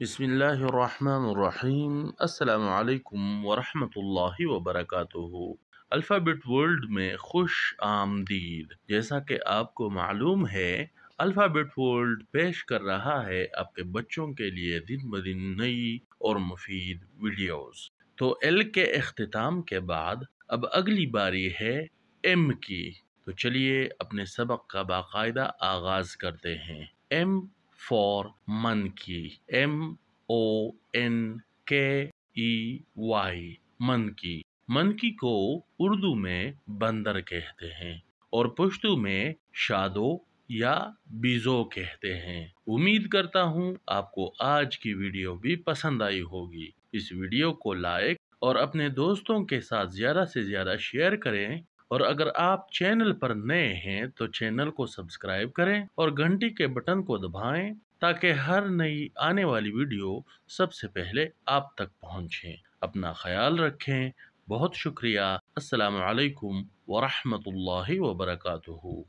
بسم اللہ الرحمن الرحیم السلام علیکم ورحمۃ اللہ وبرکاتہ الفابٹ ورلڈ میں خوش آمدید جیسا کہ آپ کو معلوم ہے الفابٹ ورلڈ پیش کر رہا ہے آپ کے بچوں کے لیے دن بدن نئی اور مفید ویڈیوز تو ایل کے اختتام کے بعد اب اگلی باری ہے ایم کی تو چلیے اپنے سبق کا باقاعدہ آغاز کرتے ہیں ایم فار من کی ای وائی من کی من کی کو اردو میں بندر کہتے ہیں اور پشتو میں شادو یا بیزو کہتے ہیں امید کرتا ہوں آپ کو آج کی ویڈیو بھی پسند آئی ہوگی اس ویڈیو کو لائک اور اپنے دوستوں کے ساتھ زیادہ سے زیادہ شیئر کریں اور اگر آپ چینل پر نئے ہیں تو چینل کو سبسکرائب کریں اور گھنٹی کے بٹن کو دبائیں تاکہ ہر نئی آنے والی ویڈیو سب سے پہلے آپ تک پہنچیں اپنا خیال رکھیں بہت شکریہ السلام علیکم ورحمۃ اللہ وبرکاتہ